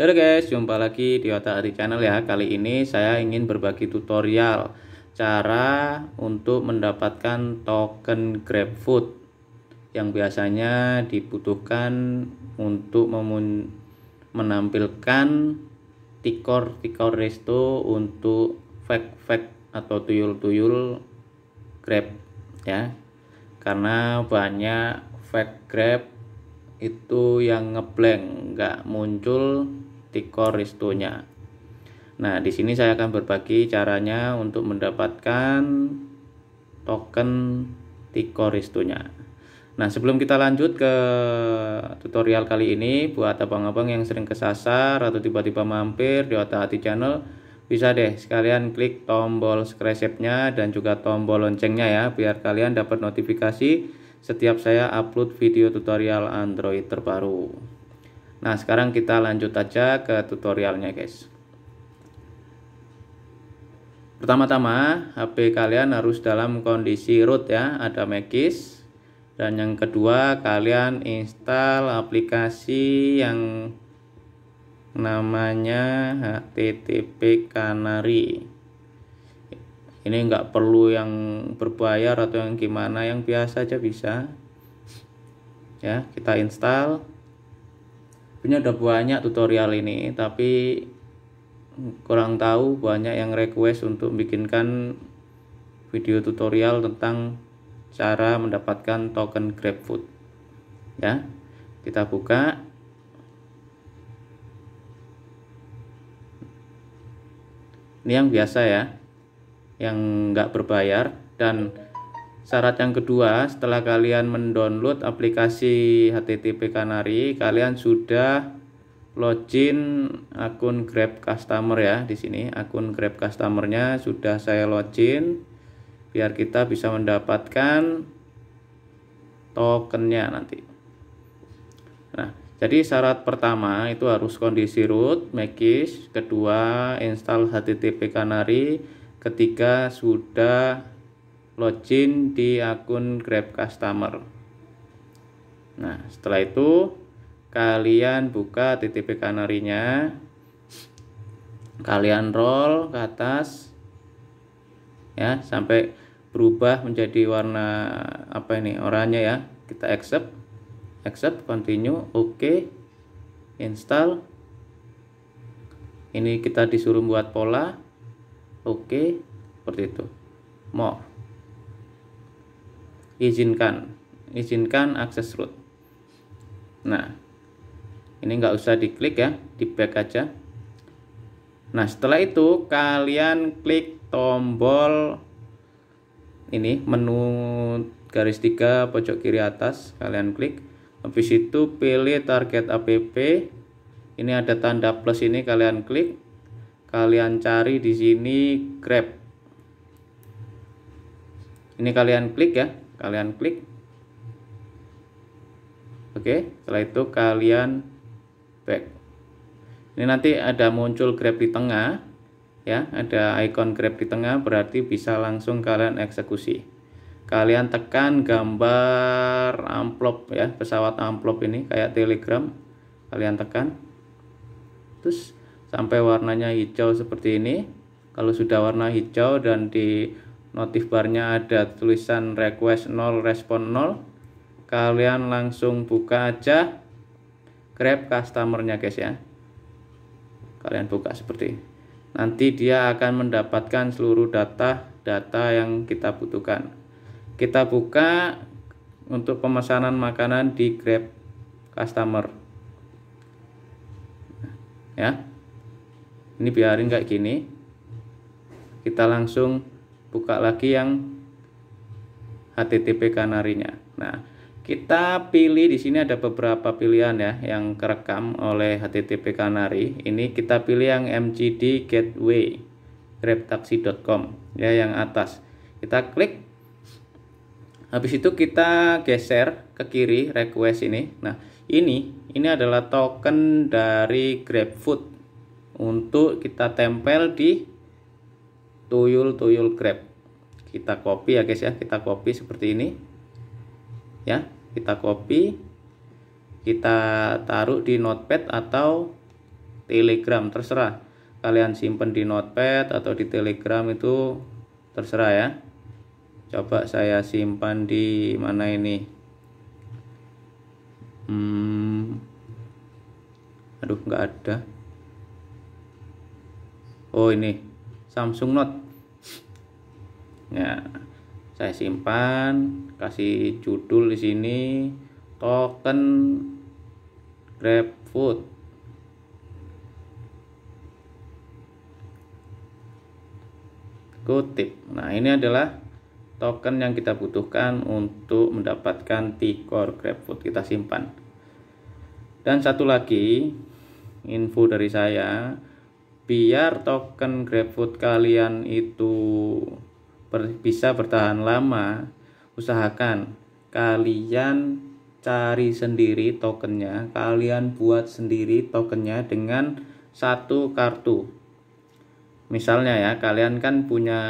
Halo guys, jumpa lagi di Otak Ari Channel ya. Kali ini saya ingin berbagi tutorial cara untuk mendapatkan token GrabFood yang biasanya dibutuhkan untuk menampilkan tikor-tikor resto untuk fake-fake atau tuyul-tuyul Grab ya. Karena banyak fake Grab itu yang ngeblank, nggak muncul tikor restonya. Nah, di sini saya akan berbagi caranya untuk mendapatkan token tikor restonya. Nah, sebelum kita lanjut ke tutorial kali ini, buat abang-abang yang sering kesasar atau tiba-tiba mampir di otak hati channel, bisa deh sekalian klik tombol subscribe-nya dan juga tombol loncengnya ya, biar kalian dapat notifikasi setiap saya upload video tutorial Android terbaru. Nah sekarang kita lanjut aja ke tutorialnya guys Pertama-tama HP kalian harus dalam kondisi root ya Ada Macis Dan yang kedua kalian install aplikasi yang namanya HTTP Canary ini nggak perlu yang berbayar atau yang gimana yang biasa aja bisa ya kita install punya udah banyak tutorial ini tapi kurang tahu banyak yang request untuk bikinkan video tutorial tentang cara mendapatkan token GrabFood ya kita buka ini yang biasa ya yang nggak berbayar dan Syarat yang kedua, setelah kalian mendownload aplikasi HTTP Canary, kalian sudah login akun Grab Customer ya di sini. Akun Grab Customernya sudah saya login biar kita bisa mendapatkan tokennya nanti. Nah, jadi syarat pertama itu harus kondisi root Macis. kedua install HTTP Canary, ketiga sudah login di akun Grab Customer. Nah, setelah itu kalian buka TTP kanarinya. Kalian roll ke atas ya sampai berubah menjadi warna apa ini? oranye ya. Kita accept. Accept, continue, oke. Okay. Install. Ini kita disuruh buat pola. Oke, okay. seperti itu. More izinkan izinkan akses root nah ini nggak usah diklik ya di back aja nah setelah itu kalian klik tombol ini menu garis tiga pojok kiri atas kalian klik habis itu pilih target app ini ada tanda plus ini kalian klik kalian cari di sini grab ini kalian klik ya kalian klik oke setelah itu kalian back ini nanti ada muncul grab di tengah ya ada icon grab di tengah berarti bisa langsung kalian eksekusi kalian tekan gambar amplop ya pesawat amplop ini kayak telegram kalian tekan terus sampai warnanya hijau seperti ini kalau sudah warna hijau dan di notif barnya ada tulisan request 0 respon 0 kalian langsung buka aja grab customernya guys ya kalian buka seperti ini. nanti dia akan mendapatkan seluruh data data yang kita butuhkan kita buka untuk pemesanan makanan di grab customer ya ini biarin kayak gini kita langsung buka lagi yang HTTP kanarinya. Nah, kita pilih di sini ada beberapa pilihan ya yang kerekam oleh HTTP Kanari. Ini kita pilih yang MCD Gateway grabtaxi.com ya yang atas. Kita klik. Habis itu kita geser ke kiri request ini. Nah, ini ini adalah token dari GrabFood untuk kita tempel di tuyul-tuyul grab kita copy ya guys ya kita copy seperti ini ya kita copy kita taruh di notepad atau telegram terserah kalian simpen di notepad atau di telegram itu terserah ya coba saya simpan di mana ini hmm aduh nggak ada oh ini Samsung Note ya saya simpan kasih judul di sini token GrabFood kutip nah ini adalah token yang kita butuhkan untuk mendapatkan tikor GrabFood kita simpan dan satu lagi info dari saya biar token GrabFood kalian itu ber, bisa bertahan lama, usahakan kalian cari sendiri tokennya, kalian buat sendiri tokennya dengan satu kartu. Misalnya ya, kalian kan punya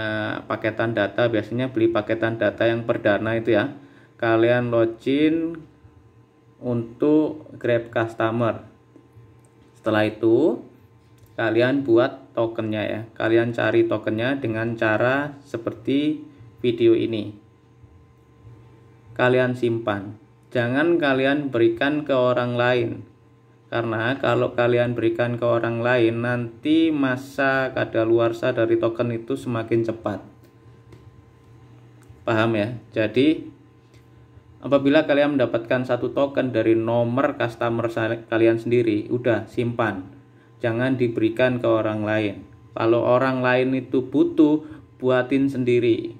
paketan data, biasanya beli paketan data yang perdana itu ya. Kalian login untuk Grab Customer. Setelah itu, kalian buat tokennya ya kalian cari tokennya dengan cara seperti video ini kalian simpan jangan kalian berikan ke orang lain karena kalau kalian berikan ke orang lain nanti masa kadaluarsa dari token itu semakin cepat paham ya jadi apabila kalian mendapatkan satu token dari nomor customer kalian sendiri udah simpan jangan diberikan ke orang lain. Kalau orang lain itu butuh, buatin sendiri.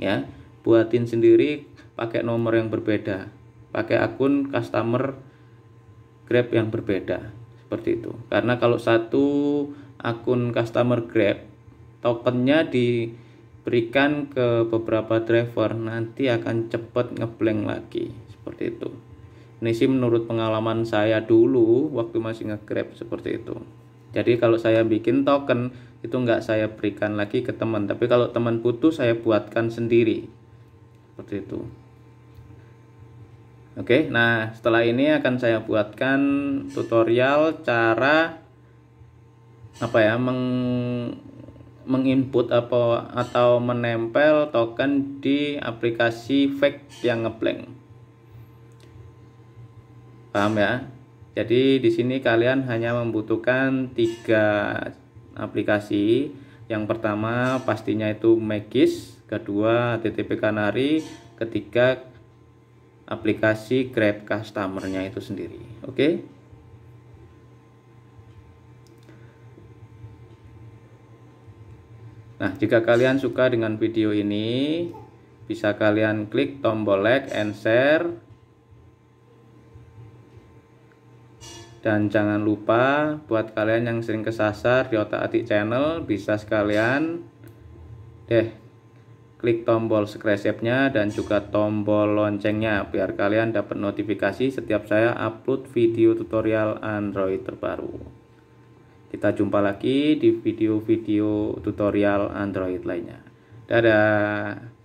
Ya, buatin sendiri pakai nomor yang berbeda, pakai akun customer Grab yang berbeda. Seperti itu. Karena kalau satu akun customer Grab, tokennya diberikan ke beberapa driver, nanti akan cepat ngeblank lagi. Seperti itu ini sih menurut pengalaman saya dulu waktu masih ngegrab seperti itu jadi kalau saya bikin token itu nggak saya berikan lagi ke teman tapi kalau teman butuh saya buatkan sendiri seperti itu oke nah setelah ini akan saya buatkan tutorial cara apa ya meng menginput apa atau menempel token di aplikasi fake yang ngeblank paham ya jadi di sini kalian hanya membutuhkan tiga aplikasi yang pertama pastinya itu Magis kedua TTP Kanari ketiga aplikasi Grab customernya itu sendiri oke Nah, jika kalian suka dengan video ini, bisa kalian klik tombol like and share Dan jangan lupa buat kalian yang sering kesasar di otak atik channel bisa sekalian deh klik tombol subscribe-nya dan juga tombol loncengnya biar kalian dapat notifikasi setiap saya upload video tutorial Android terbaru. Kita jumpa lagi di video-video tutorial Android lainnya. Dadah.